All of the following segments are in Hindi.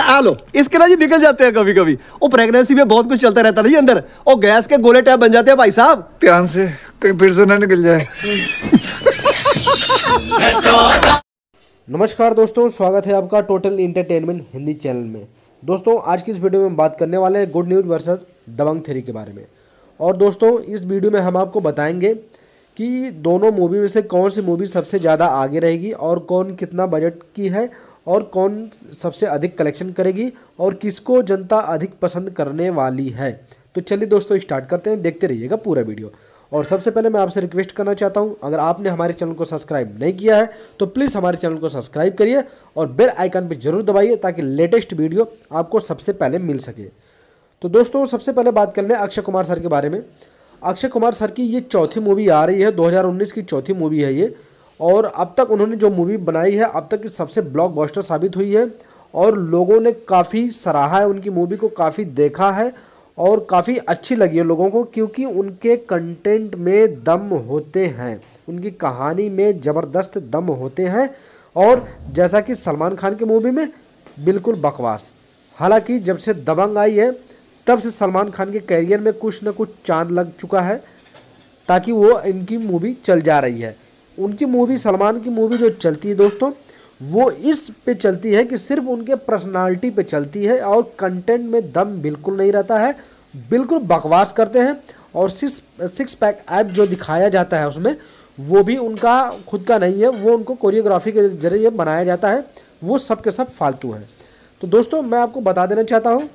आलो इसके ना जी निकल जाते हैं कभी कभी वो प्रेगनेंसी में बहुत कुछ चलता रहता नहीं अंदर वो गैस के गोले टाइप बन जाते हैं भाई साहब ध्यान से कहीं फिर से ना निकल जाए नमस्कार दोस्तों स्वागत है आपका टोटल इंटरटेनमेंट हिंदी चैनल में दोस्तों आज की इस वीडियो में बात करने वाले हैं Good News versus Dabangg three के बारे में और दोस्तों इस वीडियो में हम आपको बताएंगे कि दोनों मूवी में से कौन सी मूवी सबसे ज़्यादा आगे रहेगी और कौन कितना बजट की है और कौन सबसे अधिक कलेक्शन करेगी और किसको जनता अधिक पसंद करने वाली है तो चलिए दोस्तों स्टार्ट करते हैं देखते रहिएगा पूरा वीडियो और सबसे पहले मैं आपसे रिक्वेस्ट करना चाहता हूं अगर आपने हमारे चैनल को सब्सक्राइब नहीं किया है तो प्लीज़ हमारे चैनल को सब्सक्राइब करिए और बेल आइकन पर जरूर दबाइए ताकि लेटेस्ट वीडियो आपको सबसे पहले मिल सके तो दोस्तों सबसे पहले बात कर लें अक्षय कुमार सर के बारे में अक्षय कुमार सर की ये चौथी मूवी आ रही है दो की चौथी मूवी है ये और अब तक उन्होंने जो मूवी बनाई है अब तक की सबसे ब्लॉकबस्टर साबित हुई है और लोगों ने काफ़ी सराहा है उनकी मूवी को काफ़ी देखा है और काफ़ी अच्छी लगी है लोगों को क्योंकि उनके कंटेंट में दम होते हैं उनकी कहानी में ज़बरदस्त दम होते हैं और जैसा कि सलमान खान की मूवी में बिल्कुल बकवास हालांकि जब से दबंग आई है तब से सलमान खान के करियर में कुछ ना कुछ चांद लग चुका है ताकि वो इनकी मूवी चल जा रही है उनकी मूवी सलमान की मूवी जो चलती है दोस्तों वो इस पे चलती है कि सिर्फ उनके पर्सनालिटी पे चलती है और कंटेंट में दम बिल्कुल नहीं रहता है बिल्कुल बकवास करते हैं और सिक्स सिक्स पैक ऐप जो दिखाया जाता है उसमें वो भी उनका खुद का नहीं है वो उनको कोरियोग्राफी के जरिए बनाया जाता है वो सब के सब फालतू हैं तो दोस्तों मैं आपको बता देना चाहता हूँ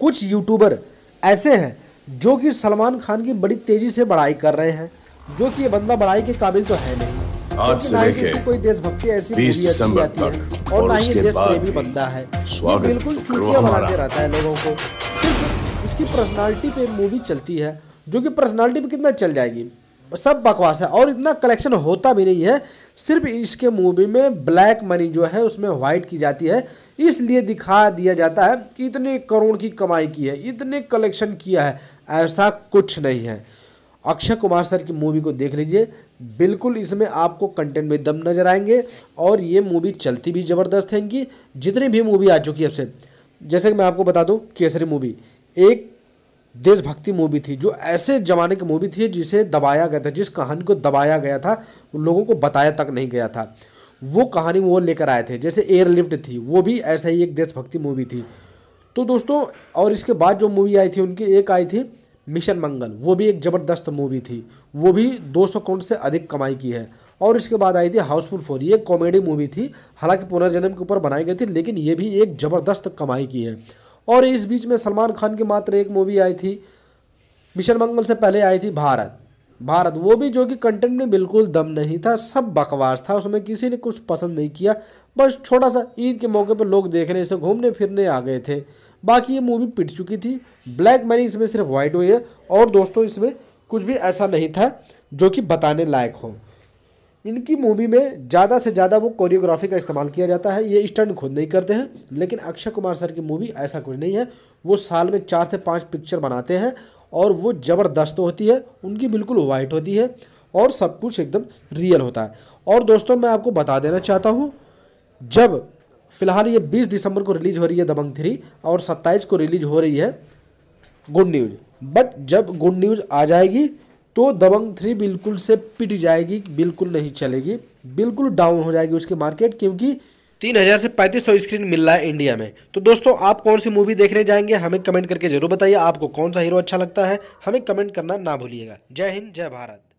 कुछ यूट्यूबर ऐसे हैं जो कि सलमान खान की बड़ी तेज़ी से बढ़ाई कर रहे हैं जो कि ये बंदा बढ़ाई के काबिल तो है नहीं आज से लेके कोई देशभक्ति ऐसी बीस दिसंबर तक और, ना ही देश प्रेमी बंदा है ये बिल्कुल चुटिया बनाते रहता है लोगों को इसकी पर्सनालिटी पे मूवी चलती है जो कि पर्सनालिटी पे कितना चल जाएगी सब बकवास है और इतना कलेक्शन होता भी नहीं है सिर्फ इसके मूवी में ब्लैक मनी जो है उसमें वाइट की जाती है इसलिए दिखा दिया जाता है कि इतने करोड़ की कमाई की है इतने कलेक्शन किया है ऐसा कुछ नहीं है अक्षय कुमार सर की मूवी को देख लीजिए बिल्कुल इसमें आपको कंटेंट में दम नजर आएंगे और ये मूवी चलती भी ज़बरदस्त है इनकी जितनी भी मूवी आ चुकी है अब से जैसे कि मैं आपको बता दूँ केसरी मूवी एक देशभक्ति मूवी थी जो ऐसे ज़माने की मूवी थी जिसे दबाया गया था जिस कहानी को दबाया गया था लोगों को बताया तक नहीं गया था वो कहानी वो लेकर आए थे जैसे एयरलिफ्ट थी वो भी ऐसा ही एक देशभक्ति मूवी थी तो दोस्तों और इसके बाद जो मूवी आई थी उनकी एक आई थी मिशन मंगल वो भी एक ज़बरदस्त मूवी थी वो भी 200 करोड़ से अधिक कमाई की है और इसके बाद आई थी हाउसफुल फोर ये कॉमेडी मूवी थी हालांकि पुनर्जन्म के ऊपर बनाई गई थी लेकिन ये भी एक ज़बरदस्त कमाई की है और इस बीच में सलमान खान की मात्र एक मूवी आई थी मिशन मंगल से पहले आई थी भारत भारत वो भी जो कि कंटेंट में बिल्कुल दम नहीं था सब बकवास था उसमें किसी ने कुछ पसंद नहीं किया बस छोटा सा ईद के मौके पर लोग देखने इसे घूमने फिरने आ गए थे बाकी ये मूवी पिट चुकी थी ब्लैक मनी इसमें सिर्फ वाइट हुई है और दोस्तों इसमें कुछ भी ऐसा नहीं था जो कि बताने लायक हो इनकी मूवी में ज़्यादा से ज़्यादा वो कोरियोग्राफी का इस्तेमाल किया जाता है ये स्टंट खुद नहीं करते हैं लेकिन अक्षय कुमार सर की मूवी ऐसा कुछ नहीं है वो साल में चार से पाँच पिक्चर बनाते हैं और वो ज़बरदस्त होती है उनकी बिल्कुल वाइट होती है और सब कुछ एकदम रियल होता है और दोस्तों मैं आपको बता देना चाहता हूँ जब फिलहाल ये 20 दिसंबर को रिलीज़ हो रही है दबंग थ्री और 27 को रिलीज़ हो रही है गुड न्यूज़ बट जब गुड न्यूज़ आ जाएगी तो दबंग थ्री बिल्कुल से पिट जाएगी बिल्कुल नहीं चलेगी बिल्कुल डाउन हो जाएगी उसकी मार्केट क्योंकि तीन हज़ार से पैंतीस सौ स्क्रीन मिल रहा है इंडिया में तो दोस्तों आप कौन सी मूवी देखने जाएंगे हमें कमेंट करके जरूर बताइए आपको कौन सा हीरो अच्छा लगता है हमें कमेंट करना ना भूलिएगा जय हिंद जय भारत